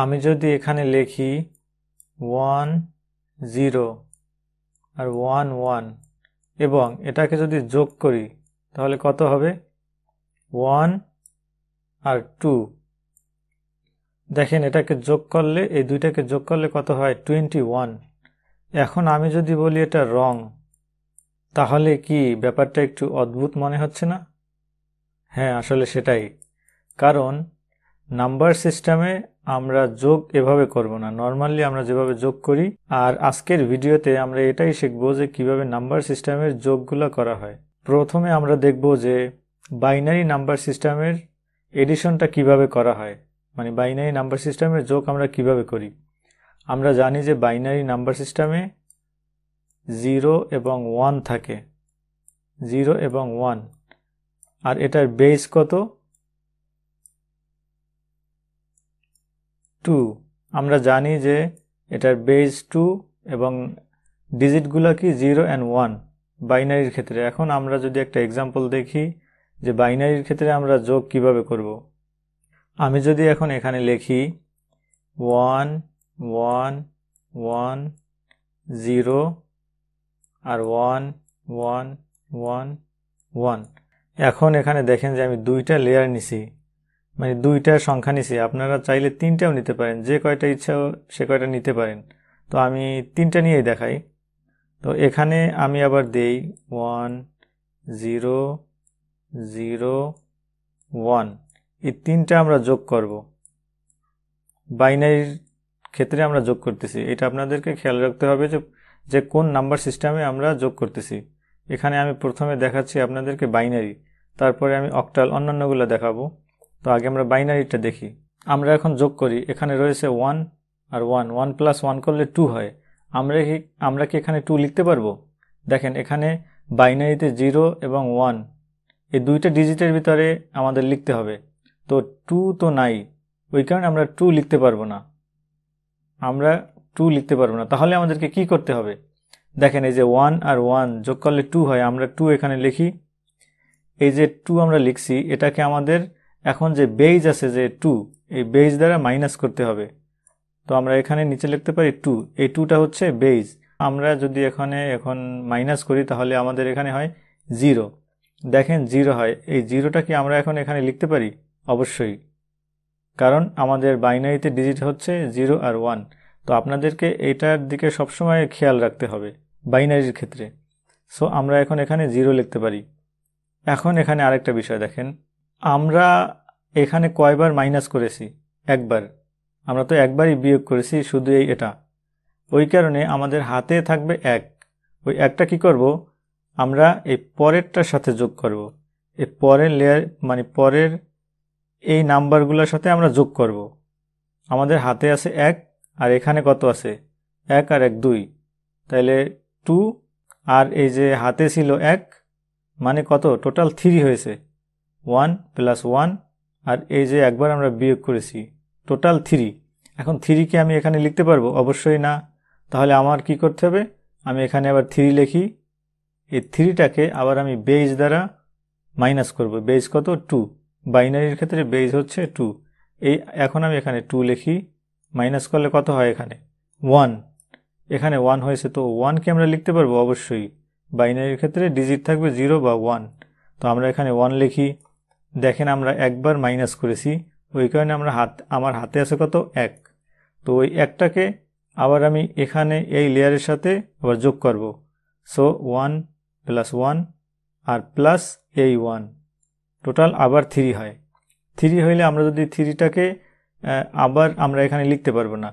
আমি যদি এখানে লিখি ওয়ান জিরো আর ওয়ান ওয়ান এবং এটাকে যদি যোগ করি তাহলে কত হবে ওয়ান আর টু দেখেন এটাকে যোগ করলে এই দুইটাকে যোগ করলে কত হয় টোয়েন্টি ওয়ান এখন আমি যদি বলি এটা রং তাহলে কি ব্যাপারটা একটু অদ্ভুত মনে হচ্ছে না হ্যাঁ আসলে সেটাই কারণ নাম্বার সিস্টেমে আমরা যোগ এভাবে করব না নর্মালি আমরা যেভাবে যোগ করি আর আজকের ভিডিওতে আমরা এটাই শিখবো যে কিভাবে নাম্বার সিস্টেমের যোগগুলো করা হয় প্রথমে আমরা দেখব যে বাইনারি নাম্বার সিস্টেমের এডিশনটা কিভাবে করা হয় মানে বাইনারি নাম্বার সিস্টেমের যোগ আমরা কিভাবে করি আমরা জানি যে বাইনারি নাম্বার সিস্টেমে জিরো এবং ওয়ান থাকে জিরো এবং ওয়ান আর এটার বেস কত টু আমরা জানি যে এটার বেজ টু এবং ডিজিটগুলো কি জিরো অ্যান্ড ওয়ান বাইনারির ক্ষেত্রে এখন আমরা যদি একটা এক্সাম্পল দেখি যে বাইনারির ক্ষেত্রে আমরা যোগ কিভাবে করব। আমি যদি এখন এখানে লিখি ওয়ান ওয়ান ওয়ান জিরো আর ওয়ান ওয়ান ওয়ান ওয়ান এখন এখানে দেখেন যে আমি দুইটা লেয়ার নিছি মানে দুইটা সংখ্যা নিছি আপনারা চাইলে তিনটাও নিতে পারেন যে কয়টা ইচ্ছা সে কয়টা নিতে পারেন তো আমি তিনটা নিয়েই দেখাই তো এখানে আমি আবার দেই ওয়ান জিরো জিরো ওয়ান এই তিনটা আমরা যোগ করব বাইনারির ক্ষেত্রে আমরা যোগ করতেছি এটা আপনাদেরকে খেয়াল রাখতে হবে যে যে কোন নাম্বার সিস্টেমে আমরা যোগ করতেছি এখানে আমি প্রথমে দেখাচ্ছি আপনাদেরকে বাইনারি তারপরে আমি অক্টাল অন্যান্যগুলো দেখাবো তো আগে আমরা বাইনারিটা দেখি আমরা এখন যোগ করি এখানে রয়েছে ওয়ান আর ওয়ান ওয়ান প্লাস ওয়ান করলে টু হয় আমরা কি আমরা কি এখানে টু লিখতে পারবো দেখেন এখানে বাইনারিতে জিরো এবং ওয়ান এই দুইটা ডিজিটের ভিতরে আমাদের লিখতে হবে তো টু তো নাই ওই কারণে আমরা টু লিখতে পারবো না আমরা টু লিখতে পারবো না তাহলে আমাদেরকে কি করতে হবে দেখেন এই যে ওয়ান আর ওয়ান যোগ করলে টু হয় আমরা টু এখানে লিখি এই যে টু আমরা লিখছি এটাকে আমাদের এখন যে বেজ আছে যে টু এই বেজ দ্বারা মাইনাস করতে হবে তো আমরা এখানে নিচে লিখতে পারি টু এই টুটা হচ্ছে বেজ আমরা যদি এখানে এখন মাইনাস করি তাহলে আমাদের এখানে হয় জিরো দেখেন জিরো হয় এই জিরোটা কি আমরা এখন এখানে লিখতে পারি অবশ্যই কারণ আমাদের বাইনারিতে ডিজিট হচ্ছে জিরো আর ওয়ান তো আপনাদেরকে এটার দিকে সবসময় খেয়াল রাখতে হবে বাইনারির ক্ষেত্রে সো আমরা এখন এখানে জিরো লিখতে পারি এখন এখানে আরেকটা বিষয় দেখেন আমরা এখানে কয়বার মাইনাস করেছি একবার আমরা তো একবারই বিয়োগ করেছি শুধু এই এটা ওই কারণে আমাদের হাতে থাকবে এক ওই একটা কি করব আমরা এই পরেরটার সাথে যোগ করব। এই পরের লেয়ার মানে পরের এই নাম্বারগুলোর সাথে আমরা যোগ করব। আমাদের হাতে আছে এক আর এখানে কত আছে এক আর এক দুই তাইলে টু আর এই যে হাতে ছিল এক মানে কত টোটাল থ্রি হয়েছে ওয়ান প্লাস ওয়ান আর এই যে একবার আমরা বিয়োগ করেছি টোটাল থ্রি এখন থ্রিকে আমি এখানে লিখতে পারবো অবশ্যই না তাহলে আমার কি করতে হবে আমি এখানে আবার থ্রি লিখি এই থ্রিটাকে আবার আমি বেজ দ্বারা মাইনাস করব বেজ কত টু বাইনারির ক্ষেত্রে বেজ হচ্ছে টু এই এখন আমি এখানে টু লিখি মাইনাস করলে কত হয় এখানে ওয়ান এখানে ওয়ান হয়েছে তো ওয়ানকে আমরা লিখতে পারবো অবশ্যই বাইনারির ক্ষেত্রে ডিজিট থাকবে জিরো বা ওয়ান তো আমরা এখানে ওয়ান লিখি দেখেন আমরা একবার মাইনাস করেছি ওই কারণে আমরা হাত আমার হাতে আছে কত এক তো ওই একটাকে আবার আমি এখানে এই লেয়ারের সাথে আবার যোগ করব সো ওয়ান প্লাস ওয়ান আর প্লাস এই ওয়ান টোটাল আবার থ্রি হয় থ্রি হইলে আমরা যদি থ্রিটাকে আবার আমরা এখানে লিখতে পারবো না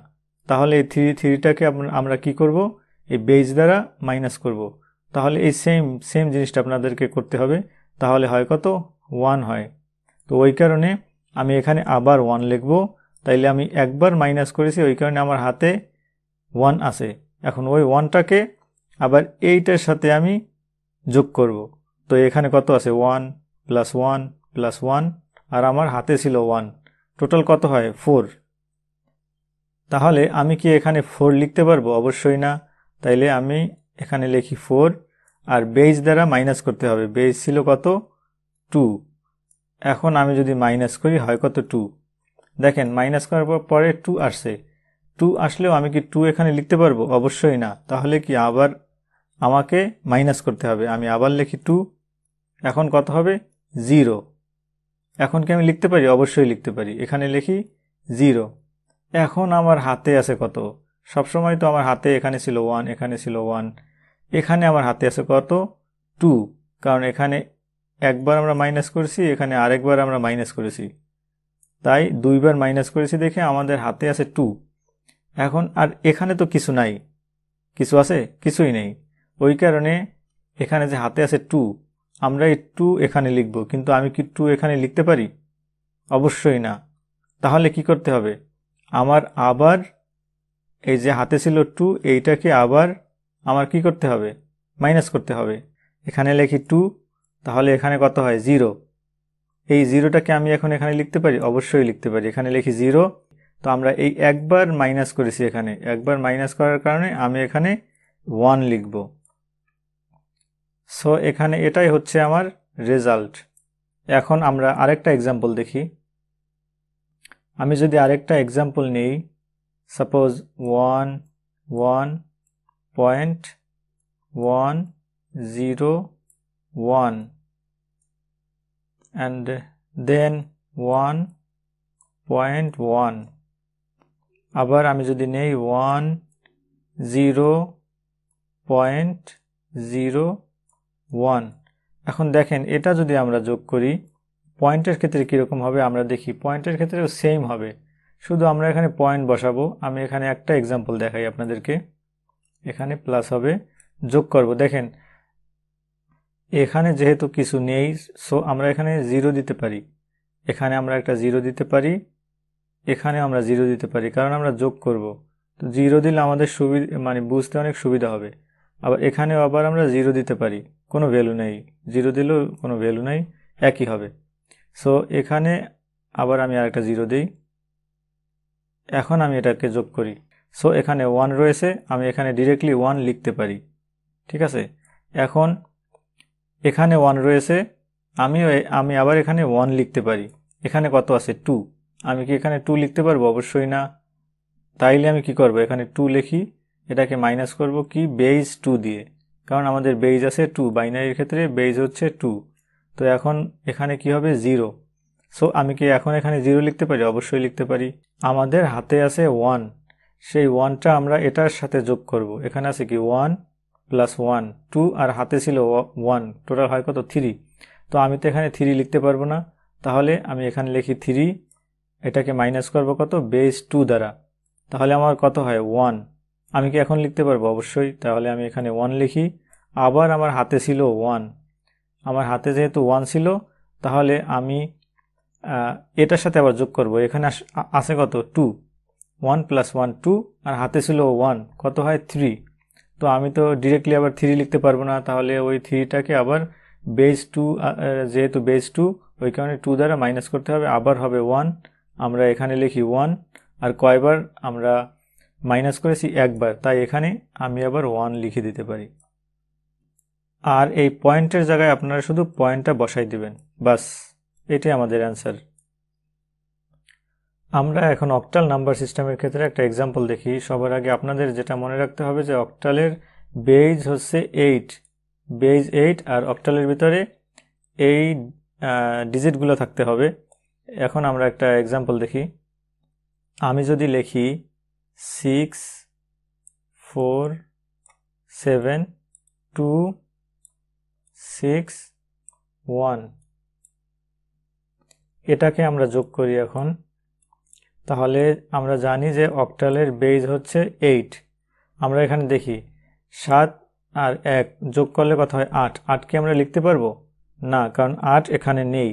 তাহলে এই থ্রি থ্রিটাকে আমরা কি করব এই বেজ দ্বারা মাইনাস করব। তাহলে এই সেম সেম জিনিসটা আপনাদেরকে করতে হবে তাহলে হয় কত ওয়ান হয় তো ওই কারণে আমি এখানে আবার ওয়ান লিখব তাইলে আমি একবার মাইনাস করেছি ওই কারণে আমার হাতে ওয়ান আছে এখন ওই ওয়ানটাকে আবার এইটার সাথে আমি যোগ করব তো এখানে কত আছে one plus one plus one আর আমার হাতে ছিল ওয়ান টোটাল কত হয় ফোর তাহলে আমি কি এখানে ফোর লিখতে পারবো অবশ্যই না তাইলে আমি এখানে লিখি ফোর আর বেজ দ্বারা মাইনাস করতে হবে বেজ ছিল কত টু এখন আমি যদি মাইনাস করি হয় কত টু দেখেন মাইনাস করার পর পরে টু আসছে টু আসলেও আমি কি টু এখানে লিখতে পারবো অবশ্যই না তাহলে কি আবার আমাকে মাইনাস করতে হবে আমি আবার লিখি টু এখন কত হবে জিরো এখন কি আমি লিখতে পারি অবশ্যই লিখতে পারি এখানে লিখি জিরো এখন আমার হাতে আছে কত সবসময় তো আমার হাতে এখানে ছিল ওয়ান এখানে ছিল ওয়ান এখানে আমার হাতে আছে কত টু কারণ এখানে একবার আমরা মাইনাস করেছি এখানে আরেকবার আমরা মাইনাস করেছি তাই দুইবার মাইনাস করেছি দেখে আমাদের হাতে আছে টু এখন আর এখানে তো কিছু নাই কিছু আছে কিছুই নেই ওই কারণে এখানে যে হাতে আছে টু আমরা এই টু এখানে লিখব কিন্তু আমি কি টু এখানে লিখতে পারি অবশ্যই না তাহলে কি করতে হবে আমার আবার এই যে হাতে ছিল টু এইটাকে আবার আমার কি করতে হবে মাইনাস করতে হবে এখানে লেখি টু তাহলে এখানে কত হয় জিরো এই জিরোটাকে আমি এখন এখানে লিখতে পারি অবশ্যই লিখতে পারি এখানে লিখি জিরো তো আমরা এই একবার মাইনাস করেছি এখানে একবার মাইনাস করার কারণে আমি এখানে ওয়ান লিখব সো এখানে এটাই হচ্ছে আমার রেজাল্ট এখন আমরা আরেকটা এক্সাম্পল দেখি আমি যদি আরেকটা এক্সাম্পল নেই suppose one one point one zero 1 and then 1 point one আবার আমি যদি নেই one zero point zero one এখন দেখেন এটা যদি আমরা যোগ করি পয়েন্টের ক্ষেত্রে কীরকম হবে আমরা দেখি পয়েন্টের ক্ষেত্রেও সেম হবে শুধু আমরা এখানে পয়েন্ট বসাবো আমি এখানে একটা এক্সাম্পল দেখাই আপনাদেরকে এখানে প্লাস হবে যোগ করব দেখেন এখানে যেহেতু কিছু নেই সো আমরা এখানে জিরো দিতে পারি এখানে আমরা একটা জিরো দিতে পারি এখানে আমরা জিরো দিতে পারি কারণ আমরা যোগ করব তো জিরো দিলে আমাদের সুবিধা মানে বুঝতে অনেক সুবিধা হবে আবার এখানেও আবার আমরা জিরো দিতে পারি কোনো ভ্যালু নেই জিরো দিলেও কোনো ভ্যালু নেই একই হবে সো এখানে আবার আমি আরেকটা জিরো দিই এখন আমি এটাকে যোগ করি সো এখানে ওয়ান রয়েছে আমি এখানে ডিরেক্টলি ওয়ান লিখতে পারি ঠিক আছে এখন এখানে ওয়ান রয়েছে আমি আমি আবার এখানে ওয়ান লিখতে পারি এখানে কত আছে টু আমি কি এখানে টু লিখতে পারবো অবশ্যই না তাইলে আমি কি করব এখানে টু লিখি এটাকে মাইনাস করব কি বেইজ টু দিয়ে কারণ আমাদের বেইজ আছে টু বাইনারির ক্ষেত্রে বেইজ হচ্ছে টু তো এখন এখানে কি হবে জিরো সো আমি কি এখন এখানে জিরো লিখতে পারি অবশ্যই লিখতে পারি আমাদের হাতে আছে ওয়ান সেই ওয়ানটা আমরা এটার সাথে যোগ করব এখানে আছে কি ওয়ান প্লাস ওয়ান টু আর হাতে ছিল ওয়ান টোটাল হয় কত থ্রি তো আমি তো এখানে থ্রি লিখতে পারবো না তাহলে আমি এখানে লিখি থ্রি এটাকে মাইনাস করবো কত বেস টু দ্বারা তাহলে আমার কত হয় ওয়ান আমি কি এখন লিখতে পারবো অবশ্যই তাহলে আমি এখানে ওয়ান লিখি আবার আমার হাতে ছিল ওয়ান আমার হাতে যেহেতু ওয়ান ছিল তাহলে আমি এটার সাথে আবার যোগ করব এখানে আছে কত two one plus one two আর হাতে ছিল ওয়ান কত হয় থ্রি তো আমি তো ডিরেক্টলি আবার থ্রি লিখতে পারবো না তাহলে ওই থ্রিটাকে আবার বেস টু যেহেতু বেস টু ওই কারণে টু দ্বারা মাইনাস করতে হবে আবার হবে ওয়ান আমরা এখানে লিখি ওয়ান আর কয়বার আমরা মাইনাস করেছি একবার তাই এখানে আমি আবার ওয়ান লিখে দিতে পারি আর এই পয়েন্টের জায়গায় আপনারা শুধু পয়েন্টটা বসাই দিবেন বাস এটাই আমাদের অ্যান্সার আমরা এখন অক্টাল নাম্বার সিস্টেমের ক্ষেত্রে একটা এক্সাম্পল দেখি সবার আগে আপনাদের যেটা মনে রাখতে হবে যে অক্টালের বেজ হচ্ছে এইট বেজ এইট আর অক্টালের ভিতরে এই ডিজিটগুলো থাকতে হবে এখন আমরা একটা এক্সাম্পল দেখি আমি যদি লিখি six four seven two six one এটাকে আমরা যোগ করি এখন তাহলে আমরা জানি যে অক্টালের বেজ হচ্ছে এইট আমরা এখানে দেখি সাত আর এক যোগ করলে কথা হয় আট আটকে আমরা লিখতে পারবো না কারণ আট এখানে নেই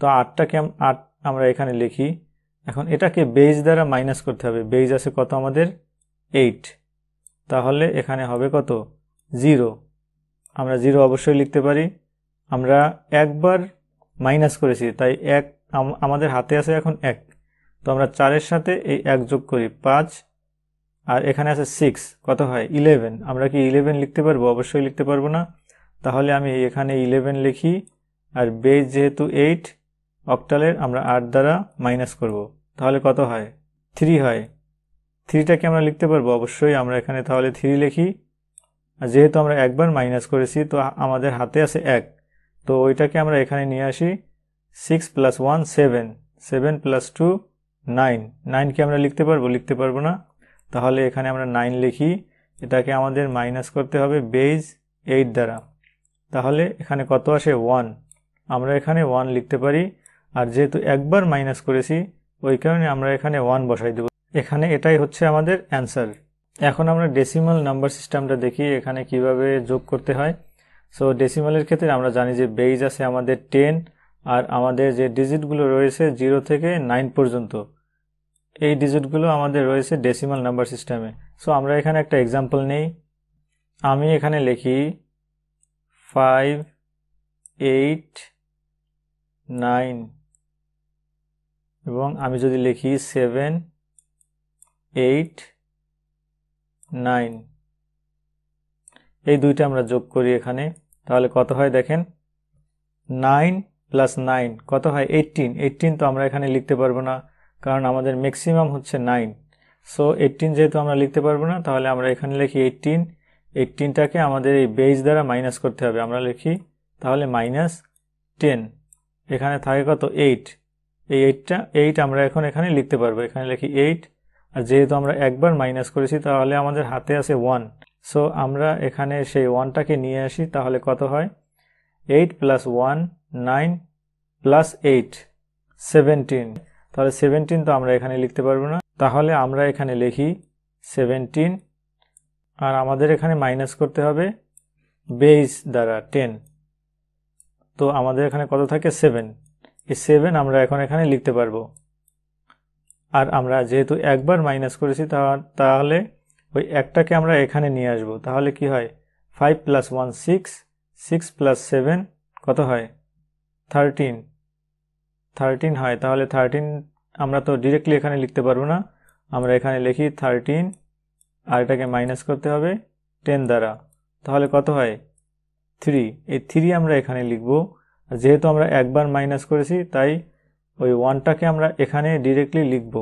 তো আটটাকে আট আমরা এখানে লিখি এখন এটাকে বেজ দ্বারা মাইনাস করতে হবে বেজ আছে কত আমাদের এইট তাহলে এখানে হবে কত জিরো আমরা জিরো অবশ্যই লিখতে পারি আমরা একবার মাইনাস করেছি তাই এক আমাদের হাতে আছে এখন এক তো আমরা চারের সাথে এই এক যোগ করি পাঁচ আর এখানে আছে সিক্স কত হয় ইলেভেন আমরা কি ইলেভেন লিখতে পারবো অবশ্যই লিখতে পারবো না তাহলে আমি এখানে ইলেভেন লিখি আর বেজ যেহেতু এইট অক্টালের আমরা আট দ্বারা মাইনাস করব। তাহলে কত হয় থ্রি হয় থ্রিটাকে আমরা লিখতে পারবো অবশ্যই আমরা এখানে তাহলে থ্রি লিখি আর যেহেতু আমরা একবার মাইনাস করেছি তো আমাদের হাতে আছে এক তো ওইটাকে আমরা এখানে নিয়ে আসি six plus one seven seven plus two nine নাইনকে আমরা লিখতে পারবো লিখতে পারবো না তাহলে এখানে আমরা নাইন লিখি এটাকে আমাদের মাইনাস করতে হবে বেজ এইট দ্বারা তাহলে এখানে কত আসে ওয়ান আমরা এখানে ওয়ান লিখতে পারি আর যেহেতু একবার মাইনাস করেছি ওই কারণে আমরা এখানে ওয়ান বসাই দেব এখানে এটাই হচ্ছে আমাদের অ্যান্সার এখন আমরা ডেসিমাল নাম্বার সিস্টেমটা দেখি এখানে কিভাবে যোগ করতে হয় সো ডেসিমালের ক্ষেত্রে আমরা জানি যে বেজ আছে আমাদের টেন আর আমাদের যে ডিজিটগুলো রয়েছে জিরো থেকে নাইন পর্যন্ত এই ডিজিটগুলো আমাদের রয়েছে ডেসিমাল নাম্বার সিস্টেমে সো আমরা এখানে একটা এক্সাম্পল নেই আমি এখানে লিখি ফাইভ এইট নাইন এবং আমি যদি লিখি সেভেন এইট নাইন এই দুইটা আমরা যোগ করি এখানে তাহলে কত হয় দেখেন নাইন প্লাস নাইন কত হয় এইটিন এইটিন তো আমরা এখানে লিখতে পারবো না কারণ আমাদের ম্যাক্সিমাম হচ্ছে নাইন সো এইটিন যেহেতু আমরা লিখতে পারবো না তাহলে আমরা এখানে লিখি এইটিন এইটিনটাকে আমাদের এই বেস দ্বারা মাইনাস করতে হবে আমরা লিখি তাহলে মাইনাস টেন এখানে থাকে কত এইট এই এইটটা এইট আমরা এখন এখানে লিখতে পারবো এখানে লিখি এইট আর যেহেতু আমরা একবার মাইনাস করেছি তাহলে আমাদের হাতে আছে ওয়ান সো আমরা এখানে সেই ওয়ানটাকে নিয়ে আসি তাহলে কত হয় eight plus one nine plus eight seventeen তাহলে সেভেন্টিন তো আমরা এখানে লিখতে পারবো না তাহলে আমরা এখানে লিখি সেভেন্টিন আর আমাদের এখানে মাইনাস করতে হবে বেইস দ্বারা টেন তো আমাদের এখানে কত থাকে সেভেন এই সেভেন আমরা এখন এখানে লিখতে পারবো আর আমরা যেহেতু একবার মাইনাস করেছি তাহলে ওই একটাকে আমরা এখানে নিয়ে আসব তাহলে কি হয় five plus one six six plus seven কত হয় থার্টিন থার্টিন হয় তাহলে থার্টিন আমরা তো ডিরেক্টলি এখানে লিখতে পারবো না আমরা এখানে লিখি থার্টিন আর এটাকে মাইনাস করতে হবে টেন দ্বারা তাহলে কত হয় থ্রি এই থ্রি আমরা এখানে লিখব যেহেতু আমরা একবার মাইনাস করেছি তাই ওই ওয়ানটাকে আমরা এখানে ডিরেক্টলি লিখব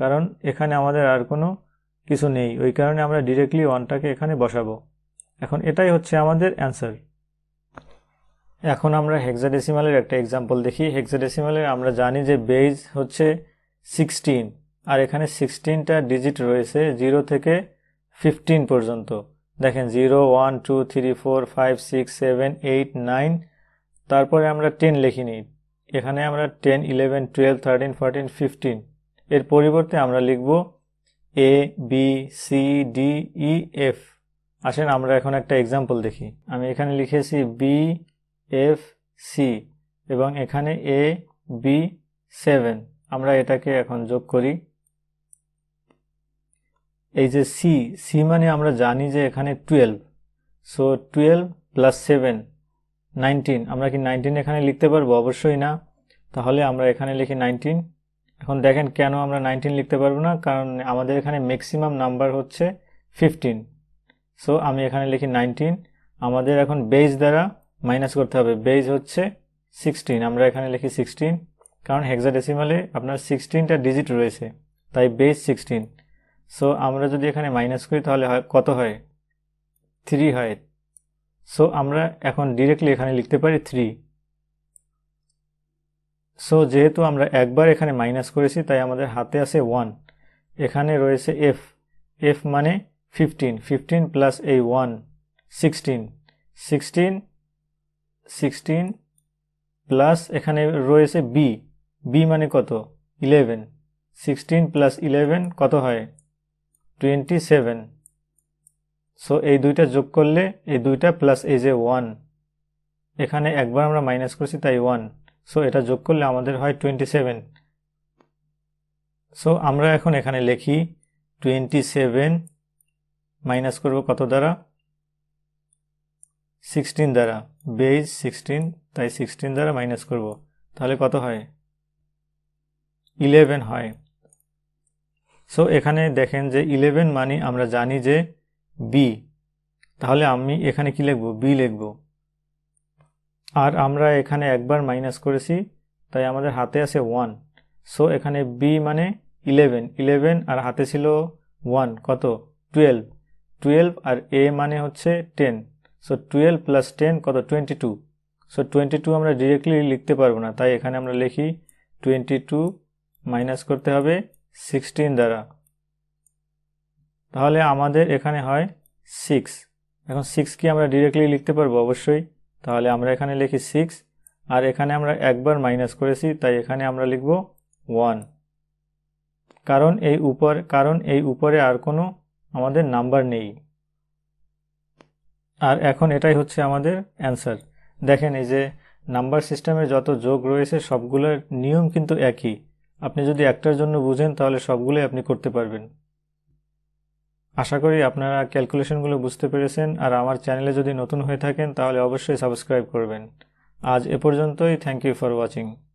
কারণ এখানে আমাদের আর কোনো কিছু নেই ওই কারণে আমরা ডিরেক্টলি ওয়ানটাকে এখানে বসাবো এখন এটাই হচ্ছে আমাদের অ্যান্সার এখন আমরা হেক্সাডেসিমালের একটা এক্সাম্পল দেখি হেক্সাডেসিমালের আমরা জানি যে বেজ হচ্ছে সিক্সটিন আর এখানে সিক্সটিনটা ডিজিট রয়েছে জিরো থেকে ফিফটিন পর্যন্ত দেখেন zero one two three four five six seven eight nine তারপরে আমরা টেন লিখিনি এখানে আমরা ten eleven twelve thirteen fourteen fifteen এর পরিবর্তে আমরা লিখব A B C D E F আসেন আমরা এখন একটা এক্সাম্পল দেখি আমি এখানে লিখেছি বি এফ সি এবং এখানে এ বি সেভেন আমরা এটাকে এখন যোগ করি এই যে সি সি মানে আমরা জানি যে এখানে twelve so twelve plus seven nineteen আমরা কি নাইনটিন এখানে লিখতে পারবো অবশ্যই না তাহলে আমরা এখানে লিখি নাইনটিন এখন দেখেন কেন আমরা নাইনটিন লিখতে পারবো না কারণ আমাদের এখানে ম্যাক্সিমাম নাম্বার হচ্ছে ফিফটিন সো আমি এখানে লিখি নাইনটিন আমাদের এখন বেস দ্বারা মাইনাস করতে হবে বেজ হচ্ছে সিক্সটিন আমরা এখানে লিখি সিক্সটিন কারণ হেক্সাডেসিমালে আপনার সিক্সটিনটা ডিজিট রয়েছে তাই বেজ সিক্সটিন সো আমরা যদি এখানে মাইনাস করি তাহলে কত হয় থ্রি হয় সো আমরা এখন ডিরেক্টলি এখানে লিখতে পারি থ্রি সো যেহেতু আমরা একবার এখানে মাইনাস করেছি তাই আমাদের হাতে আছে ওয়ান এখানে রয়েছে এফ এফ মানে ফিফটিন ফিফটিন প্লাস এই one sixteen sixteen sixteen plus এখানে রয়েছে বি বি মানে কত ইলেভেন সিক্সটিন প্লাস ইলেভেন কত হয় টোয়েন্টি সেভেন সো এই দুইটা যোগ করলে এই দুইটা প্লাস এই যে ওয়ান এখানে একবার আমরা মাইনাস করেছি তাই ওয়ান সো এটা যোগ করলে আমাদের হয় টোয়েন্টি সেভেন সো আমরা এখন এখানে লিখি টোয়েন্টি সেভেন মাইনাস করব কত দ্বারা সিক্সটিন দ্বারা বেইজ সিক্সটিন তাই সিক্সটিন দ্বারা মাইনাস করব তাহলে কত হয় ইলেভেন হয় সো এখানে দেখেন যে ইলেভেন মানে আমরা জানি যে বি তাহলে আমি এখানে কি লিখব বি লিখব আর আমরা এখানে একবার মাইনাস করেছি তাই আমাদের হাতে আছে ওয়ান সো এখানে বি মানে ইলেভেন ইলেভেন আর হাতে ছিল ওয়ান কত টুয়েলভ টুয়েলভ আর এ মানে হচ্ছে ten so twelve plus ten কত twenty two so twenty two আমরা ডিরেক্টলি লিখতে পারবো না তাই এখানে আমরা লিখি টোয়েন্টি টু মাইনাস করতে হবে সিক্সটিন দ্বারা তাহলে আমাদের এখানে হয় সিক্স এখন সিক্স কি আমরা ডিরেক্টলি লিখতে পারবো অবশ্যই তাহলে আমরা এখানে লিখি সিক্স আর এখানে আমরা একবার মাইনাস করেছি তাই এখানে আমরা লিখব ওয়ান কারণ এই উপর কারণ এই উপরে আর কোনো আমাদের নাম্বার নেই আর এখন এটাই হচ্ছে আমাদের অ্যান্সার দেখেন এই যে নাম্বার সিস্টেমের যত যোগ রয়েছে সবগুলোর নিয়ম কিন্তু একই আপনি যদি একটার জন্য বুঝেন তাহলে সবগুলোই আপনি করতে পারবেন আশা করি আপনারা ক্যালকুলেশনগুলো বুঝতে পেরেছেন আর আমার চ্যানেলে যদি নতুন হয়ে থাকেন তাহলে অবশ্যই সাবস্ক্রাইব করবেন আজ এ পর্যন্তই থ্যাংক ইউ ফর ওয়াচিং